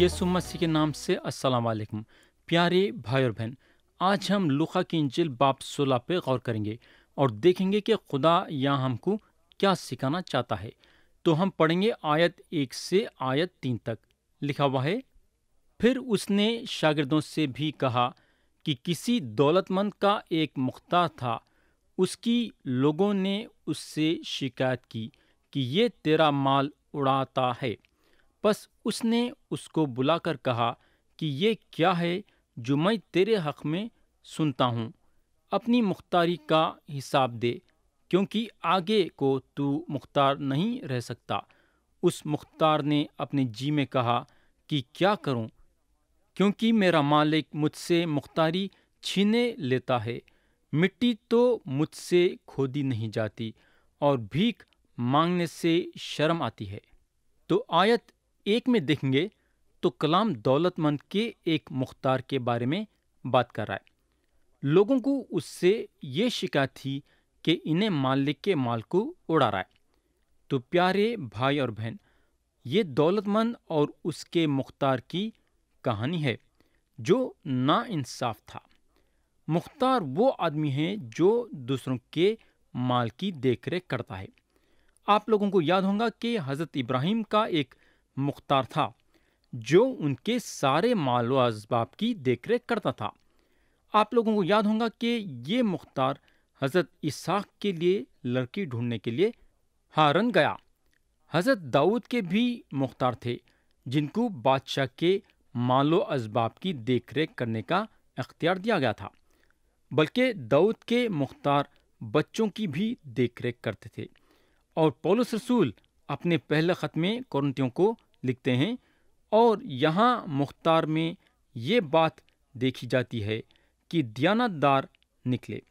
यसु मसीह के नाम से अस्सलाम वालेकुम प्यारे भाई और बहन आज हम लुखा की इंजिल बाप सोलह पे गौर करेंगे और देखेंगे कि खुदा यहाँ हमको क्या सिखाना चाहता है तो हम पढ़ेंगे आयत एक से आयत तीन तक लिखा हुआ है फिर उसने शागिर्दों से भी कहा कि किसी दौलतमंद का एक मुख्तार था उसकी लोगों ने उससे शिकायत की कि ये तेरा माल उड़ाता है बस उसने उसको बुलाकर कहा कि ये क्या है जो मैं तेरे हक़ में सुनता हूँ अपनी मुख्तारी का हिसाब दे क्योंकि आगे को तू मुख्तार नहीं रह सकता उस मुख्तार ने अपने जी में कहा कि क्या करूं क्योंकि मेरा मालिक मुझसे मुख्तारी छीने लेता है मिट्टी तो मुझसे खोदी नहीं जाती और भीख मांगने से शर्म आती है तो आयत एक में देखेंगे तो कलाम दौलतमंद के एक मुख्तार के बारे में बात कर रहा है लोगों को उससे ये शिकायत थी कि इन्हें मालिक के माल को उड़ा रहा है तो प्यारे भाई और बहन ये दौलतमंद और उसके मुख्तार की कहानी है जो ना इंसाफ था मुख्तार वो आदमी है जो दूसरों के माल की देखरेख करता है आप लोगों को याद होगा कि हज़रत इब्राहिम का एक मुख्तार था जो उनके सारे माल व इसबाब की रेख करता था आप लोगों को याद होगा कि ये मुख्तार हज़रत इसहाक के लिए लड़की ढूंढने के लिए हारन गया हज़रत दाऊद के भी मुख्तार थे जिनको बादशाह के मालो इसबाब की देख रेख करने का अख्तियार दिया गया था बल्कि दाऊद के मुख्तार बच्चों की भी देख रेख करते थे और पौलुस रसूल अपने पहले ख़त में कौरतियों को लिखते हैं और यहाँ मुख्तार में ये बात देखी जाती है कि दयानतदार निकले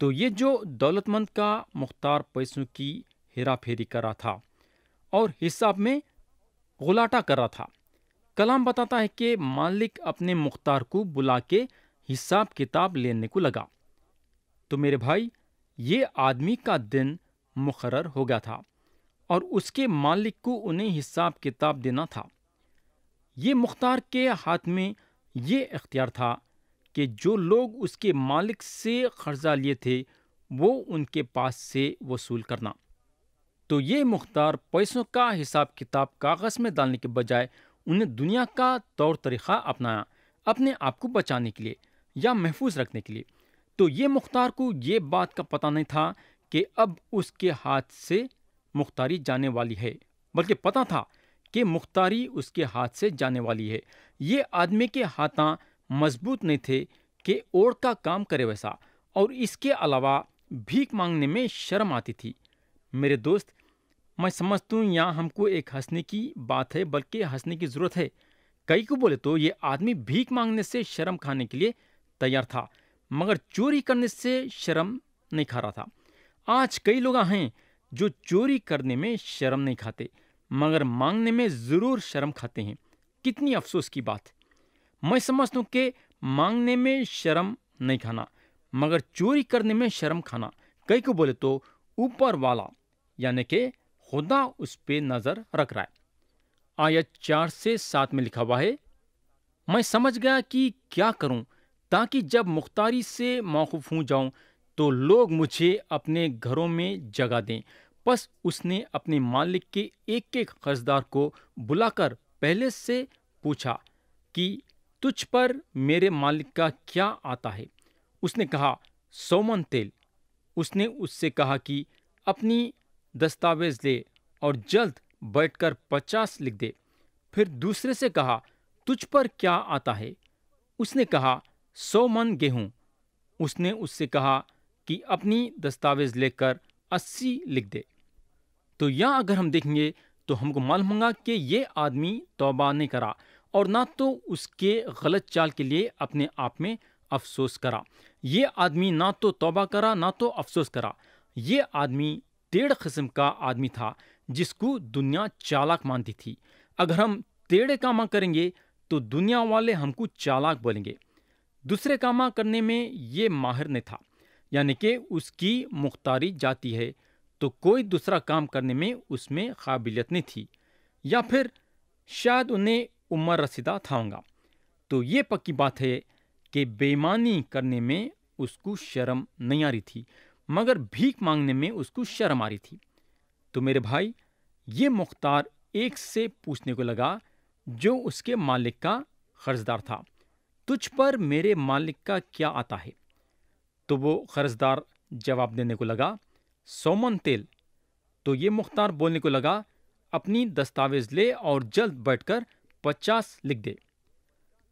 तो ये जो दौलतमंद का मुख्तार पैसों की हेरा फेरी कर रहा था और हिसाब में गुलाटा कर रहा था कलाम बताता है कि मालिक अपने मुख्तार को बुला के हिसाब किताब लेने को लगा तो मेरे भाई ये आदमी का दिन मुकर हो गया था और उसके मालिक को उन्हें हिसाब किताब देना था ये मुख्तार के हाथ में ये इख्तियार था कि जो लोग उसके मालिक से कर्जा लिए थे वो उनके पास से वसूल करना तो ये मुख्तार पैसों का हिसाब किताब कागज़ में डालने के बजाय उन्हें दुनिया का तौर तरीक़ा अपनाया अपने आप को बचाने के लिए या महफूज रखने के लिए तो ये मुख्तार को ये बात का पता नहीं था कि अब उसके हाथ से मुख्तारी जाने वाली है बल्कि पता था कि मुख्तारी उसके हाथ से जाने वाली है ये आदमी के हाथा मजबूत नहीं थे कि ओढ़ का काम करे वैसा और इसके अलावा भीख मांगने में शर्म आती थी मेरे दोस्त मैं समझता हूँ यहाँ हमको एक हंसने की बात है बल्कि हंसने की ज़रूरत है कई को बोले तो ये आदमी भीख मांगने से शर्म खाने के लिए तैयार था मगर चोरी करने से शर्म नहीं खा रहा था आज कई लोग हैं जो चोरी करने में शर्म नहीं खाते मगर मांगने में ज़रूर शर्म खाते हैं कितनी अफसोस की बात मैं समझता हूँ कि मांगने में शर्म नहीं खाना मगर चोरी करने में शर्म खाना कई को बोले तो ऊपर वाला यानी कि खुदा उस पर नज़र रख रहा है आयत चार से सात में लिखा हुआ है मैं समझ गया कि क्या करूं ताकि जब मुख्तारी से मौकूफ हूं जाऊं तो लोग मुझे अपने घरों में जगा दें बस उसने अपने मालिक के एक एक कर्जदार को बुलाकर पहले से पूछा कि तुझ पर मेरे मालिक का क्या आता है उसने कहा सोमन तेल उसने उससे कहा कि अपनी दस्तावेज ले और जल्द बैठकर पचास लिख दे फिर दूसरे से कहा तुझ पर क्या आता है उसने कहा सौ मन गेहूं उसने उससे कहा कि अपनी दस्तावेज़ लेकर 80 लिख दे तो यहाँ अगर हम देखेंगे तो हमको मालूम होगा कि ये आदमी तोबा नहीं करा और ना तो उसके गलत चाल के लिए अपने आप में अफसोस करा ये आदमी ना तो तोबा करा ना तो अफसोस करा ये आदमी टेढ़ कस्म का आदमी था जिसको दुनिया चालाक मानती थी अगर हम टेढ़े कामा करेंगे तो दुनिया वाले हमको चालाक बोलेंगे दूसरे कामा करने में ये माहिर नहीं था यानी कि उसकी मुख्तारी जाती है तो कोई दूसरा काम करने में उसमें काबिलियत नहीं थी या फिर शायद उन्हें उम्र रसीदा था होगा तो ये पक्की बात है कि बेईमानी करने में उसको शर्म नहीं आ रही थी मगर भीख मांगने में उसको शर्म आ रही थी तो मेरे भाई ये मुख्तार एक से पूछने को लगा जो उसके मालिक का कर्जदार था तुझ पर मेरे मालिक का क्या आता है तो वो कर्जदार जवाब देने को लगा सोमन तेल तो ये मुख्तार बोलने को लगा अपनी दस्तावेज ले और जल्द बैठकर पचास लिख दे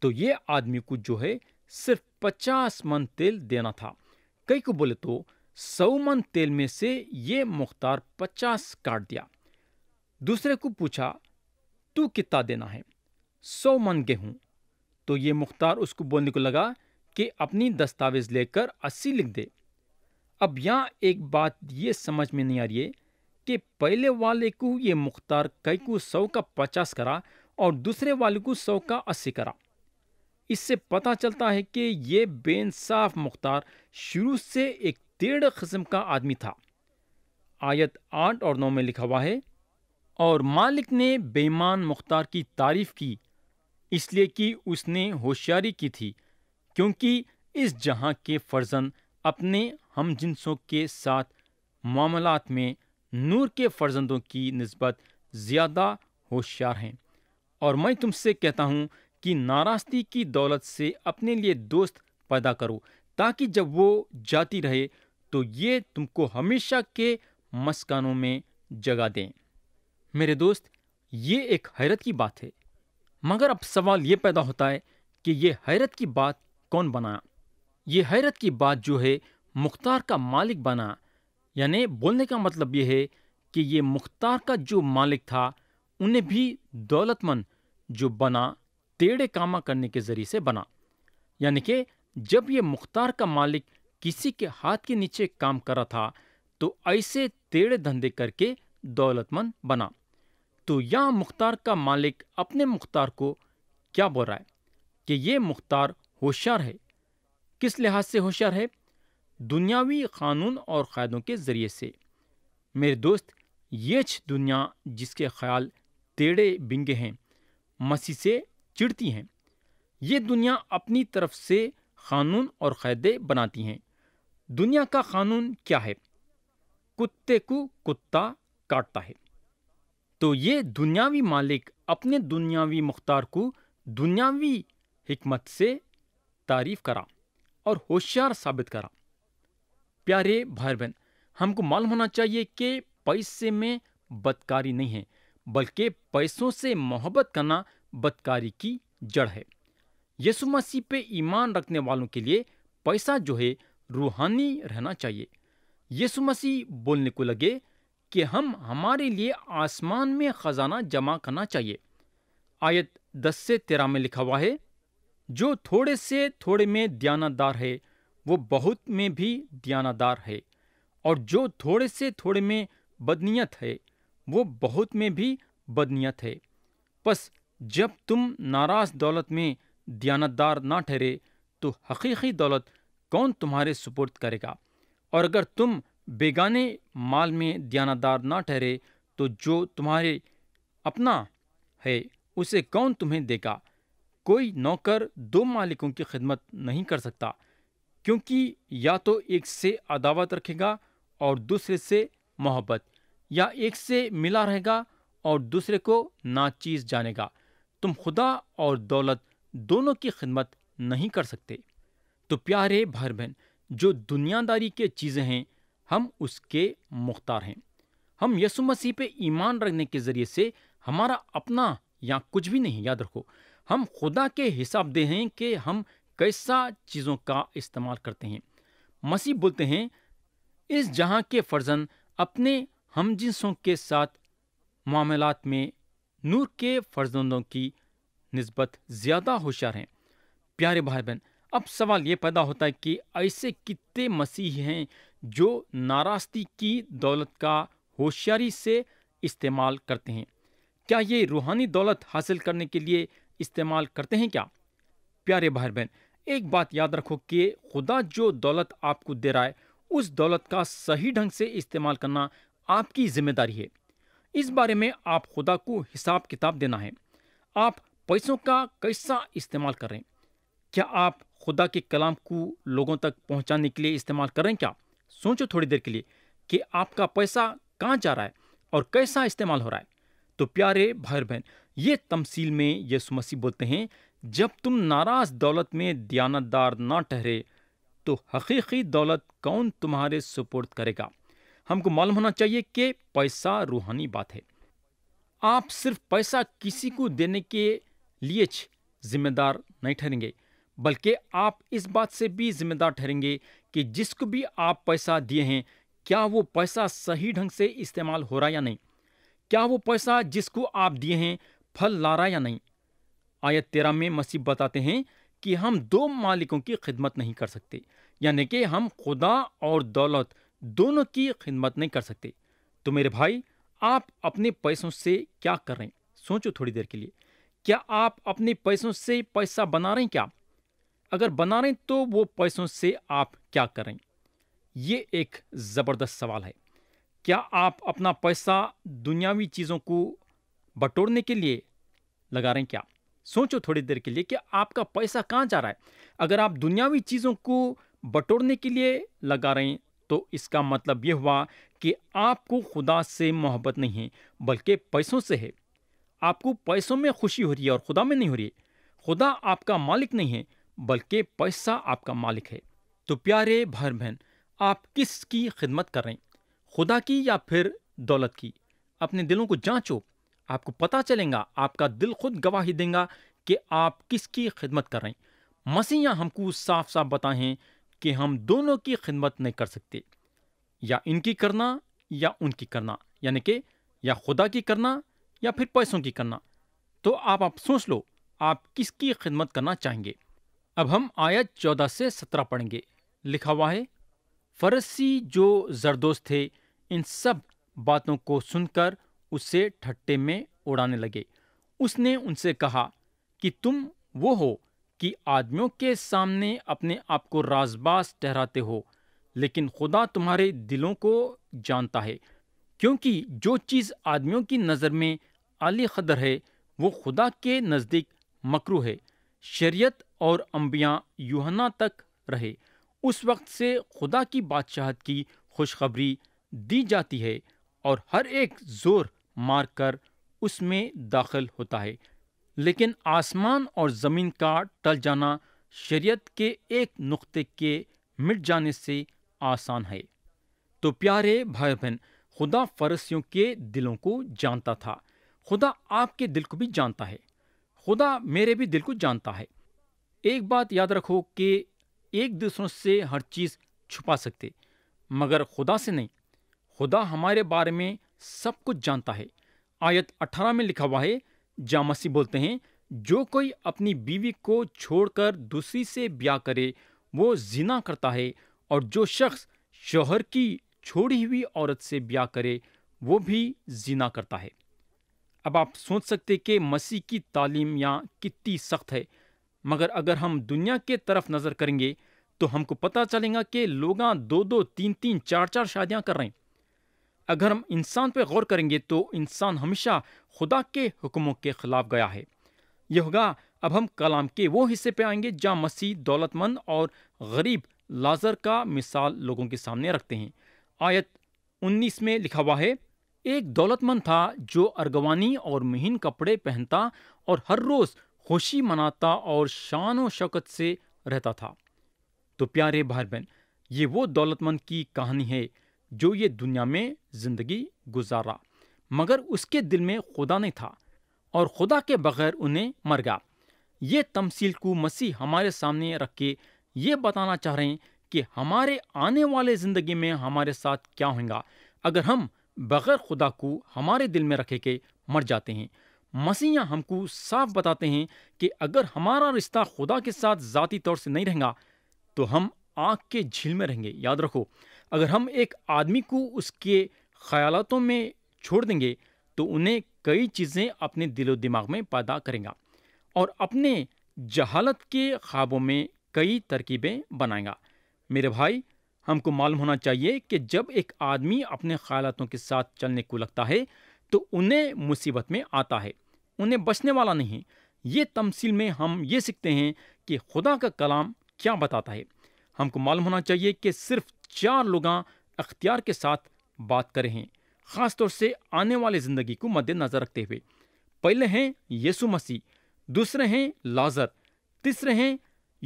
तो ये आदमी को जो है सिर्फ पचास मन तेल देना था कई को बोले तो सौ मन तेल में से ये मुख्तार पचास काट दिया दूसरे को पूछा तू कितना देना है सौ मन गेहूं तो ये मुख्तार उसको बोलने को लगा कि अपनी दस्तावेज़ लेकर अस्सी लिख दे अब यहाँ एक बात ये समझ में नहीं आ रही है कि पहले वाले को ये मुख्तार कई को सौ का पचास करा और दूसरे वाले को सौ का अस्सी करा इससे पता चलता है कि ये बेनसाफ मुख्तार शुरू से एक तेढ़ कस्म का आदमी था आयत आठ और नौ में लिखा हुआ है और मालिक ने बेईमान मुख्तार की तारीफ की इसलिए कि उसने होशियारी की थी क्योंकि इस जहाँ के फर्जन अपने हम जिनसों के साथ मामलात में नूर के फर्जंदों की नस्बत ज़्यादा होशियार हैं और मैं तुमसे कहता हूँ कि नाराज़गी की दौलत से अपने लिए दोस्त पैदा करो ताकि जब वो जाती रहे तो ये तुमको हमेशा के मस्कानों में जगह दें मेरे दोस्त ये एक हैरत की बात है मगर अब सवाल ये पैदा होता है कि ये हैरत की बात कौन बना ये हैरत की बात जो है मुख्तार का मालिक बना यानी बोलने का मतलब यह है कि ये मुख्तार का जो मालिक था उन्हें भी दौलतमंद जो बना टेढ़े कामा करने के ज़रिए से बना यानी कि जब ये मुख्तार का मालिक किसी के हाथ के नीचे काम कर रहा था तो ऐसे टेढ़े धंधे करके दौलतमंद बना तो यहाँ मुख्तार का मालिक अपने मुख्तार को क्या बोल रहा है कि ये मुख्तार होशियार है किस लिहाज से होशियार है दुनियावी कानून और कायदों के ज़रिए से मेरे दोस्त ये दुनिया जिसके ख्याल टेढ़े बिंगे हैं मसी से चिड़ती हैं ये दुनिया अपनी तरफ से कानून और कायदे बनाती हैं दुनिया का कानून क्या है कुत्ते को कुत्ता काटता है तो ये दुनियावी मालिक अपने दुनियावी मुख्तार को दुनियावी हमत से तारीफ करा और होशियार साबित करा प्यारे भाई बहन हमको मालूम होना चाहिए कि पैसे में बदकारी नहीं है बल्कि पैसों से मोहब्बत करना बदकारी की जड़ है यीशु मसीह पे ईमान रखने वालों के लिए पैसा जो है रूहानी रहना चाहिए यीशु मसीह बोलने को लगे कि हम हमारे लिए आसमान में खजाना जमा करना चाहिए आयत दस से तेरह में लिखा हुआ है जो थोड़े से थोड़े में दयानादार है वो बहुत में भी दयानादार है और जो थोड़े से थोड़े में बदनीयत है वो बहुत में भी बदनीयत है बस जब तुम नाराज दौलत में दयानतदार ना ठहरे तो हकीकी दौलत कौन तुम्हारे सुपुर्द करेगा और अगर तुम बेगाने माल में दयानतदार ना ठहरे तो जो तुम्हारे अपना है उसे कौन तुम्हें देगा कोई नौकर दो मालिकों की खिदमत नहीं कर सकता क्योंकि या तो एक से अदावत रखेगा और दूसरे से मोहब्बत या एक से मिला रहेगा और दूसरे को नाचीज जानेगा तुम खुदा और दौलत दोनों की खिदमत नहीं कर सकते तो प्यारे भाई बहन जो दुनियादारी के चीज़ें हैं हम उसके मुख्तार हैं हम यसु मसीह पे ईमान रखने के ज़रिए से हमारा अपना या कुछ भी नहीं याद रखो हम खुदा के हिसाब दे हैं कि हम कैसा चीज़ों का इस्तेमाल करते हैं मसीह बोलते हैं इस जहाँ के फर्जन अपने हम जिनसों के साथ मामलात में नूर के फर्जंदों की नस्बत ज़्यादा होशियार हैं प्यारे भाई बहन अब सवाल ये पैदा होता है कि ऐसे कितने मसीह हैं जो नाराज़गी की दौलत का होशियारी से इस्तेमाल करते हैं क्या ये रूहानी दौलत हासिल करने के लिए इस्तेमाल करते हैं क्या प्यारे भाई बहन एक बात याद रखो कि खुदा जो दौलत आपको दे रहा है उस दौलत का सही ढंग से इस्तेमाल करना आपकी जिम्मेदारी है इस बारे में आप खुदा को हिसाब किताब देना है आप पैसों का कैसा इस्तेमाल करें क्या आप खुदा के कलाम को लोगों तक पहुंचाने के लिए इस्तेमाल करें क्या सोचो थोड़ी देर के लिए कि आपका पैसा कहाँ जा रहा है और कैसा इस्तेमाल हो रहा है तो प्यारे भाई बहन ये तमसील में यसु मसीह बोलते हैं जब तुम नाराज दौलत में दयानतदार ना ठहरे तो हकीकी दौलत कौन तुम्हारे सुपुर्द करेगा हमको मालूम होना चाहिए कि पैसा रूहानी बात है आप सिर्फ पैसा किसी को देने के लिए जिम्मेदार नहीं ठहरेंगे बल्कि आप इस बात से भी जिम्मेदार ठहरेंगे कि जिसको भी आप पैसा दिए हैं क्या वो पैसा सही ढंग से इस्तेमाल हो रहा या नहीं क्या वो पैसा जिसको आप दिए हैं फल ला रहा या नहीं आयत तेरह में मसीब बताते हैं कि हम दो मालिकों की खिदमत नहीं कर सकते यानी कि हम खुदा और दौलत दोनों की खिदमत नहीं कर सकते तो मेरे भाई आप अपने पैसों से क्या कर रहे हैं सोचो थोड़ी देर के लिए क्या आप अपने पैसों से पैसा बना रहे हैं क्या अगर बना रहे हैं तो वो पैसों से आप क्या कर रहे हैं ये एक ज़बरदस्त सवाल है क्या आप अपना पैसा दुनियावी चीज़ों को बटोरने के लिए लगा रहे हैं क्या सोचो थोड़ी देर के लिए कि आपका पैसा कहाँ जा रहा है अगर आप दुनियावी चीज़ों को बटोरने के लिए लगा रहे हैं तो इसका मतलब ये हुआ कि आपको खुदा से मोहब्बत नहीं है बल्कि पैसों से है आपको पैसों में खुशी हो रही है और खुदा में नहीं हो रही है खुदा आपका मालिक नहीं है बल्कि पैसा आपका मालिक है तो प्यारे भाई बहन आप किसकी खिदमत कर रहे हैं खुदा की या फिर दौलत की अपने दिलों को जांचो आपको पता चलेगा आपका दिल खुद गवाही देगा कि आप किसकी खिदमत कर रहे हैं मसीहा हमको साफ साफ बताएं कि हम दोनों की खिदमत नहीं कर सकते या इनकी करना या उनकी करना यानी कि या खुदा की करना या फिर पैसों की करना तो आप आप सोच लो आप किसकी खिदमत करना चाहेंगे अब हम आयत चौदह से सत्रह पढ़ेंगे लिखा हुआ है फरसी जो जरदोस्त थे इन सब बातों को सुनकर उससे ठट्टे में उड़ाने लगे उसने उनसे कहा कि तुम वो हो कि आदमियों के सामने अपने आप को राजबाज ठहराते हो लेकिन खुदा तुम्हारे दिलों को जानता है क्योंकि जो चीज़ आदमियों की नज़र में आली कदर है वो खुदा के नज़दीक मकरू है शरीयत और अम्बिया यूहना तक रहे उस वक्त से खुदा की बादशाहत की खुशखबरी दी जाती है और हर एक जोर मारकर उसमें दाखिल होता है लेकिन आसमान और ज़मीन का टल जाना शरीयत के एक नुक्ते के मिट जाने से आसान है तो प्यारे भाई बहन खुदा फरसियों के दिलों को जानता था खुदा आपके दिल को भी जानता है खुदा मेरे भी दिल को जानता है एक बात याद रखो कि एक दूसरों से हर चीज़ छुपा सकते मगर खुदा से नहीं खुदा हमारे बारे में सब कुछ जानता है आयत 18 में लिखा हुआ है जामसी बोलते हैं जो कोई अपनी बीवी को छोड़कर दूसरी से ब्याह करे वो जिना करता है और जो शख्स शोहर की छोड़ी हुई औरत से ब्याह करे वो भी जिना करता है अब आप सोच सकते कि मसीह की तालीम या कितनी सख्त है मगर अगर हम दुनिया के तरफ नज़र करेंगे तो हमको पता चलेगा कि लोग दो दो तीन तीन चार चार शादियां कर रहे हैं अगर हम इंसान पर गौर करेंगे तो इंसान हमेशा खुदा के हुक्मों के खिलाफ गया है यह होगा अब हम कलाम के वो हिस्से पे आएंगे जहाँ मसीह दौलतमंद और गरीब लाजर का मिसाल लोगों के सामने रखते हैं आयत 19 में लिखा हुआ है एक दौलतमंद था जो अर्गवानी और महीन कपड़े पहनता और हर रोज़ खुशी मनाता और शान व शौकत से रहता था तो प्यारे भाई बहन ये वो दौलतमंद की कहानी है जो ये दुनिया में ज़िंदगी गुजारा मगर उसके दिल में खुदा नहीं था और खुदा के बगैर उन्हें मर गया ये तमसील को मसीह हमारे सामने रख के ये बताना चाह रहे हैं कि हमारे आने वाले ज़िंदगी में हमारे साथ क्या होगा अगर हम बगैर खुदा को हमारे दिल में रखे के मर जाते हैं मसीहा हमको साफ बताते हैं कि अगर हमारा रिश्ता खुदा के साथ ज़ाती तौर से नहीं रहेगा तो हम आग के झील में रहेंगे याद रखो अगर हम एक आदमी को उसके ख्यालों में छोड़ देंगे तो उन्हें कई चीज़ें अपने दिलो दिमाग में पैदा करेगा और अपने जहालत के ख्वाबों में कई तरकीबें बनाएगा मेरे भाई हमको मालूम होना चाहिए कि जब एक आदमी अपने ख्यालों के साथ चलने को लगता है तो उन्हें मुसीबत में आता है उन्हें बचने वाला नहीं ये तमसील में हम ये सीखते हैं कि खुदा का कलाम क्या बताता है हमको मालूम होना चाहिए कि सिर्फ चार लोग अख्तियार के साथ बात कर रहे हैं तौर से आने वाले ज़िंदगी को मद्देनज़र रखते हुए पहले हैं यसु मसीह दूसरे हैं लाजर तीसरे हैं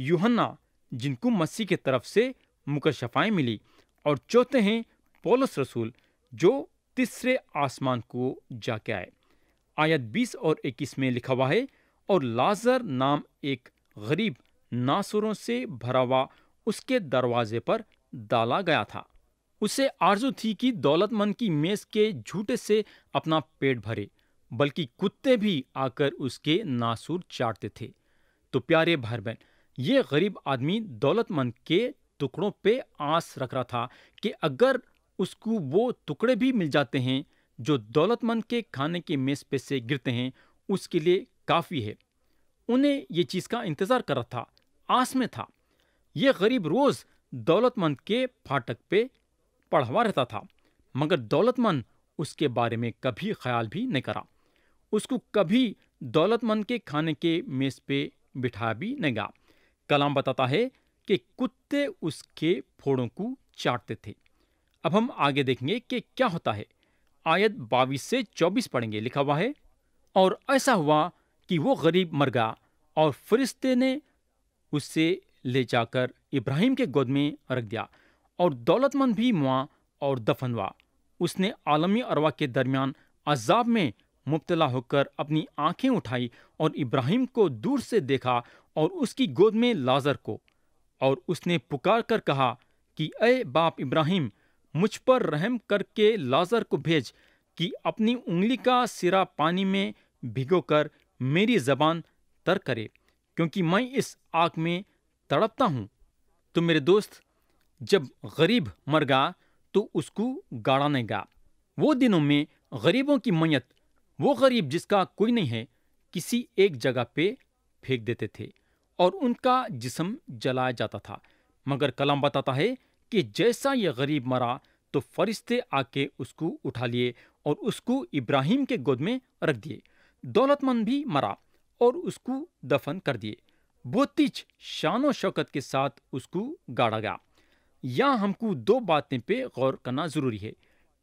यूहन्ना जिनको मसीह की तरफ से मुकशफाएँ मिली और चौथे हैं पोलस रसूल जो तीसरे आसमान को जाके आए आयत 20 और 21 में लिखा हुआ है और लाजर नाम एक गरीब नासुरों से भरा हुआ उसके दरवाजे पर डाला गया था उसे आरजू थी कि दौलतमंद की मेज के झूठे से अपना पेट भरे बल्कि कुत्ते भी आकर उसके नासूर चाटते थे तो प्यारे भाई बहन ये गरीब आदमी दौलतमंद के टुकड़ों पे आस रख रहा था कि अगर उसको वो टुकड़े भी मिल जाते हैं जो दौलतमंद के खाने के मेज पे से गिरते हैं उसके लिए काफ़ी है उन्हें ये चीज़ का इंतज़ार कर रहा था आस में था ये गरीब रोज़ दौलतमंद के फाटक पे पढ़वा रहता था मगर दौलतमंद उसके बारे में कभी ख्याल भी नहीं करा उसको कभी दौलतमंद के खाने के मेज़ पे बिठा भी नहीं गया कलाम बताता है कि कुत्ते उसके फोड़ों को चाटते थे अब हम आगे देखेंगे कि क्या होता है आयत बाईस से चौबीस पढ़ेंगे लिखा हुआ है और ऐसा हुआ कि वो गरीब मर गया और फरिश्ते ने उससे ले जाकर इब्राहिम के गोद में रख दिया और दौलतमंद भी मुआ और दफन हुआ उसने आलमी अरवा के दरमियान अजाब में मुबतला होकर अपनी आंखें उठाई और इब्राहिम को दूर से देखा और उसकी गोद में लाजर को और उसने पुकार कर कहा कि अय बाप इब्राहिम मुझ पर रहम करके लाजर को भेज कि अपनी उंगली का सिरा पानी में भिगोकर मेरी जबान तर करे क्योंकि मैं इस आग में तड़पता हूँ तो मेरे दोस्त जब गरीब मर गया तो उसको गाड़ा नहीं गया वो दिनों में गरीबों की मैयत वो गरीब जिसका कोई नहीं है किसी एक जगह पे फेंक देते थे और उनका जिसम जलाया जाता था मगर कलाम बताता है कि जैसा ये गरीब मरा तो फरिश्ते आके उसको उठा लिए और उसको इब्राहिम के गोद में रख दिए दौलतमंद भी मरा और उसको दफन कर दिए बोतिच शानो शौकत के साथ उसको गाड़ा गया यहाँ हमको दो बातें पे गौर करना ज़रूरी है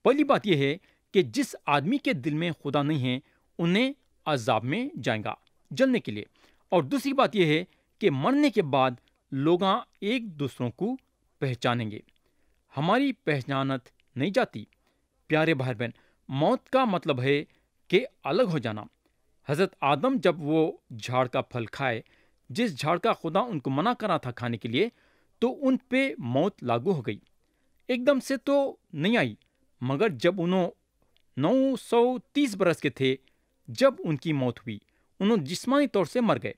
पहली बात यह है कि जिस आदमी के दिल में खुदा नहीं है उन्हें अजाब में जाएगा जलने के लिए और दूसरी बात यह है कि मरने के बाद लोग एक दूसरों को पहचानेंगे हमारी पहचानत नहीं जाती प्यारे भाई बहन मौत का मतलब है कि अलग हो जाना हज़रत आदम जब वो झाड़ का फल खाए जिस झाड़ का खुदा उनको मना करा था खाने के लिए तो उन पे मौत लागू हो गई एकदम से तो नहीं आई मगर जब उन्होंने नौ सौ तीस बरस के थे जब उनकी मौत हुई उन्होंने जिस्मानी तौर से मर गए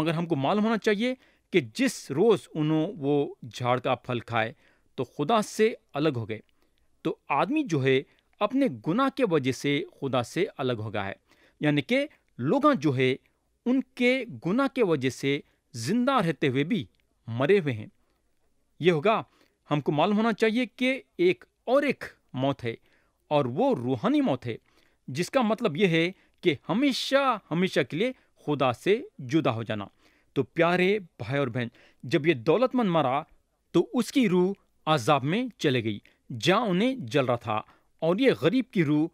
मगर हमको मालूम होना चाहिए कि जिस रोज़ उन्होंने वो झाड़ का फल खाए तो खुदा से अलग हो गए तो आदमी जो है अपने गुनाह के वजह से खुदा से अलग हो गया है यानी कि लोग जो है उनके गुना के वजह से जिंदा रहते हुए भी मरे हुए हैं यह होगा हमको मालूम होना चाहिए कि एक और एक मौत है और वो रूहानी मौत है जिसका मतलब यह है कि हमेशा हमेशा के लिए खुदा से जुदा हो जाना तो प्यारे भाई और बहन जब ये दौलतमंद मरा तो उसकी रूह आजाब में चले गई जहाँ उन्हें जल रहा था और ये गरीब की रूह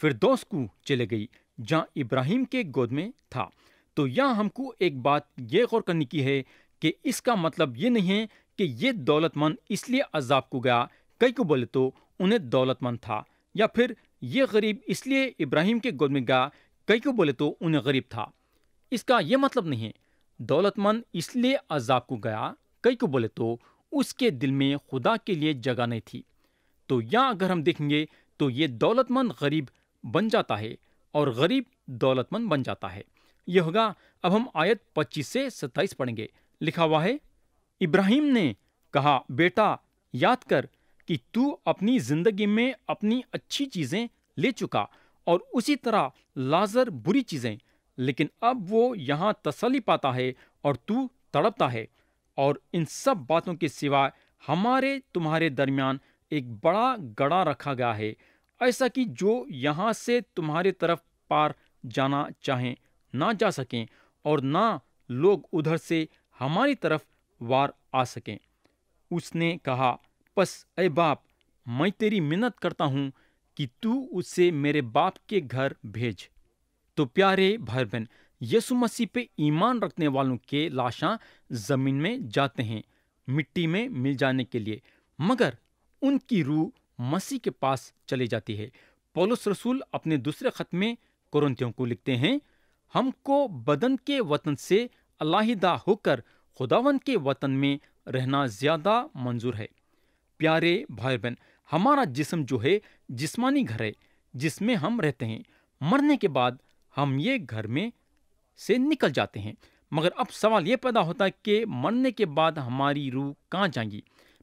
फिरदौस को चले गई जहाँ इब्राहिम के गोद में था तो यहाँ हमको एक बात यह गौर करने की है कि इसका मतलब ये नहीं है कि ये दौलतमंद इसलिए अजाब को गया कई को बोले तो उन्हें दौलतमंद था या फिर ये गरीब इसलिए इब्राहिम के गोद में गया कई को बोले तो उन्हें गरीब था इसका यह मतलब नहीं है दौलतमंद इसलिए अजाब को गया कई को बोले तो उसके दिल में खुदा के लिए जगह नहीं थी तो यहाँ अगर हम देखेंगे तो ये दौलतमंद गरीब बन जाता है और गरीब दौलतमंद बन जाता है ये होगा अब हम आयत 25 से 27 पढ़ेंगे लिखा हुआ है इब्राहिम ने कहा बेटा याद कर कि तू अपनी जिंदगी में अपनी अच्छी चीजें ले चुका और उसी तरह लाजर बुरी चीजें लेकिन अब वो यहाँ तसली पाता है और तू तड़पता है और इन सब बातों के सिवाय हमारे तुम्हारे दरमियान एक बड़ा गड़ा रखा गया है ऐसा कि जो यहाँ से तुम्हारे तरफ पार जाना चाहें ना जा सकें और ना लोग उधर से हमारी तरफ वार आ सकें उसने कहा बस ए बाप मैं तेरी मिन्नत करता हूँ कि तू उसे मेरे बाप के घर भेज तो प्यारे भाई बहन यसु मसीह पे ईमान रखने वालों के लाशां जमीन में जाते हैं मिट्टी में मिल जाने के लिए मगर उनकी रूह मसीह के पास चली जाती है पोलस रसूल अपने दूसरे खत में कुरंतियों को लिखते हैं हमको बदन के वतन से अलाहिदा होकर खुदावन के वतन में रहना ज़्यादा मंजूर है प्यारे भाई बहन हमारा जिसम जो है जिस्मानी घर है जिसमें हम रहते हैं मरने के बाद हम ये घर में से निकल जाते हैं मगर अब सवाल ये पैदा होता है कि मरने के बाद हमारी रूह कहाँ जाएंगी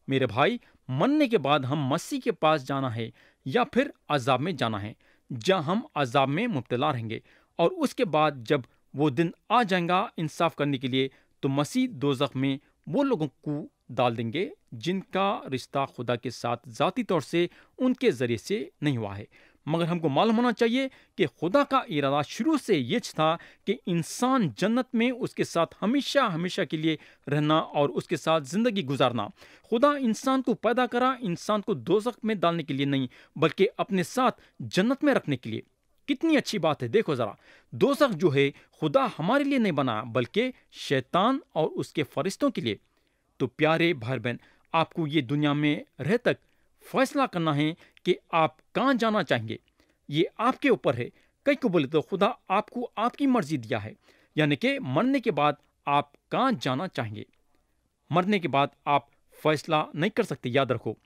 मेरे भाई मरने के बाद हम मसीह के पास जाना है या फिर अजाब में जाना है जहाँ हम अजाब में मुबतला रहेंगे और उसके बाद जब वो दिन आ जाएगा इंसाफ करने के लिए तो मसीह दोजख में वो लोगों को डाल देंगे जिनका रिश्ता खुदा के साथ ज़ाती तौर से उनके ज़रिए से नहीं हुआ है मगर हमको मालूम होना चाहिए कि खुदा का इरादा शुरू से ये था कि इंसान जन्नत में उसके साथ हमेशा हमेशा के लिए रहना और उसके साथ ज़िंदगी गुजारना खुदा इंसान को पैदा करा इंसान को दोजख में डालने के लिए नहीं बल्कि अपने साथ जन्नत में रखने के लिए कितनी अच्छी बात है देखो ज़रा सख्त जो है खुदा हमारे लिए नहीं बना बल्कि शैतान और उसके फरिश्तों के लिए तो प्यारे भाई बहन आपको ये दुनिया में रह तक फैसला करना है कि आप कहाँ जाना चाहेंगे ये आपके ऊपर है कई को बोले तो खुदा आपको आपकी मर्जी दिया है यानी कि मरने के बाद आप कहाँ जाना चाहेंगे मरने के बाद आप फैसला नहीं कर सकते याद रखो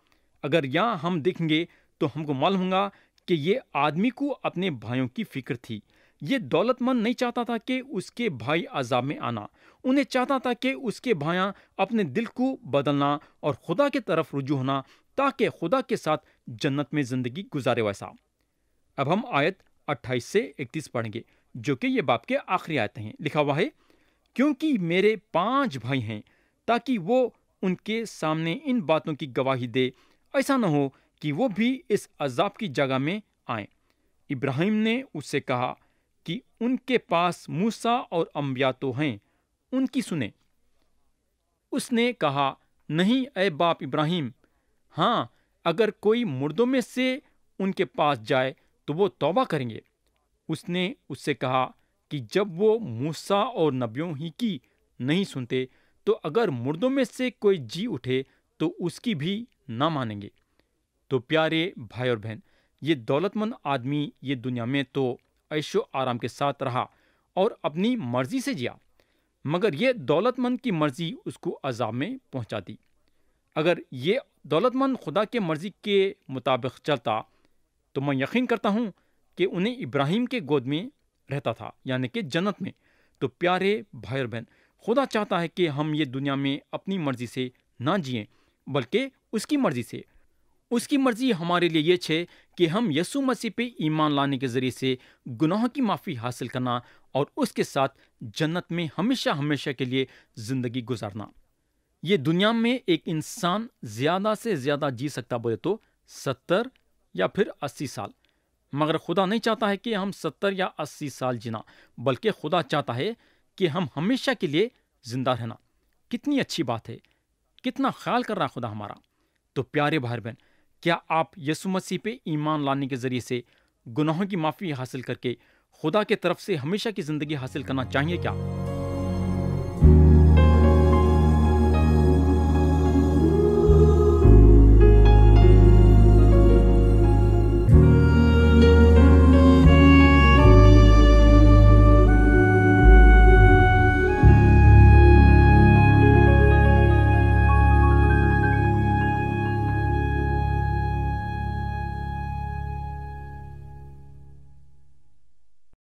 अगर यहाँ हम देखेंगे तो हमको मालूम होगा कि ये आदमी को अपने भाइयों की फिक्र थी ये दौलतमंद नहीं चाहता था कि उसके भाई अजाब में आना उन्हें चाहता था कि उसके भाया अपने दिल को बदलना और खुदा के तरफ रुजू होना ताकि खुदा के साथ जन्नत में ज़िंदगी गुजारे वैसा अब हम आयत 28 से 31 पढ़ेंगे जो कि ये बाप के आखिरी आयत हैं लिखा हुआ है क्योंकि मेरे पांच भाई हैं ताकि वो उनके सामने इन बातों की गवाही दे ऐसा ना हो कि वो भी इस अजाब की जगह में आए इब्राहिम ने उससे कहा कि उनके पास मूसा और अम्बिया तो हैं उनकी सुने उसने कहा नहीं ए बाप इब्राहिम हाँ अगर कोई मुर्दों में से उनके पास जाए तो वो तौबा करेंगे उसने उससे कहा कि जब वो मूसा और नबियों ही की नहीं सुनते तो अगर मुर्दों में से कोई जी उठे तो उसकी भी ना मानेंगे तो प्यारे भाई और बहन ये दौलतमंद आदमी ये दुनिया में तो ऐशो आराम के साथ रहा और अपनी मर्जी से जिया मगर ये दौलतमंद की मर्जी उसको अजाब में दी अगर ये दौलतमंद खुदा के मर्जी के मुताबिक चलता तो मैं यकीन करता हूँ कि उन्हें इब्राहिम के गोद में रहता था यानी कि जन्नत में तो प्यारे भाई और बहन खुदा चाहता है कि हम ये दुनिया में अपनी मर्जी से ना जिए बल्कि उसकी मर्जी से उसकी मर्ज़ी हमारे लिए ये छे कि हम यसु मसीह पे ईमान लाने के ज़रिए से गुनाह की माफ़ी हासिल करना और उसके साथ जन्नत में हमेशा हमेशा के लिए ज़िंदगी गुजारना ये दुनिया में एक इंसान ज़्यादा से ज़्यादा जी सकता बोले तो सत्तर या फिर अस्सी साल मगर खुदा नहीं चाहता है कि हम सत्तर या अस्सी साल जीना बल्कि खुदा चाहता है कि हम हमेशा के लिए ज़िंदा रहना कितनी अच्छी बात है कितना ख्याल कर रहा खुदा हमारा तो प्यारे भाई बहन क्या आप यसु मसीह पे ईमान लाने के ज़रिए से गुनाहों की माफ़ी हासिल करके खुदा के तरफ से हमेशा की ज़िंदगी हासिल करना चाहिए क्या